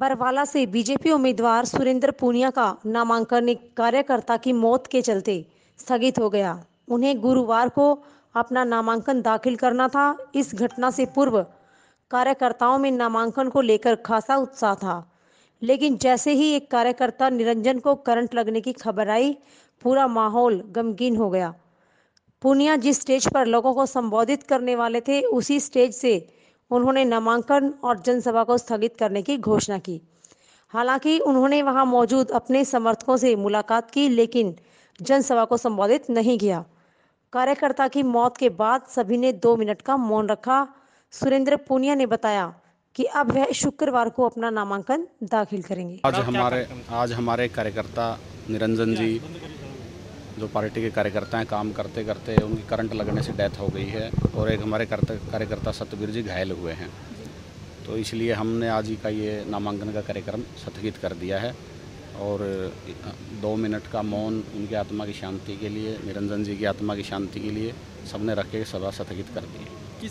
बरवाला से बीजेपी उम्मीदवार सुरेंद्र पूनिया का नामांकन एक कार्यकर्ता की मौत के चलते स्थगित हो गया उन्हें गुरुवार को अपना नामांकन दाखिल करना था इस घटना से पूर्व कार्यकर्ताओं में नामांकन को लेकर खासा उत्साह था लेकिन जैसे ही एक कार्यकर्ता निरंजन को करंट लगने की खबर आई पूरा माहौल गमगीन हो गया पूनिया जिस स्टेज पर लोगों को संबोधित करने वाले थे उसी स्टेज से उन्होंने नामांकन और जनसभा को स्थगित करने की घोषणा की हालांकि उन्होंने वहां मौजूद अपने समर्थकों से मुलाकात की लेकिन जनसभा को संबोधित नहीं किया कार्यकर्ता की मौत के बाद सभी ने दो मिनट का मौन रखा सुरेंद्र पूनिया ने बताया कि अब वह शुक्रवार को अपना नामांकन दाखिल करेंगे आज हमारे आज हमारे कार्यकर्ता निरंजन जी जो पार्टी के कार्यकर्ता हैं काम करते करते उनकी करंट लगने से डेथ हो गई है और एक हमारे कार्यकर्ता सत्यवीर जी घायल हुए हैं तो इसलिए हमने आज ही का ये नामांकन का कार्यक्रम स्थगित कर दिया है और दो मिनट का मौन उनकी आत्मा की शांति के लिए निरंजन जी की आत्मा की शांति के लिए सबने रखे सभा स्थगित कर दी है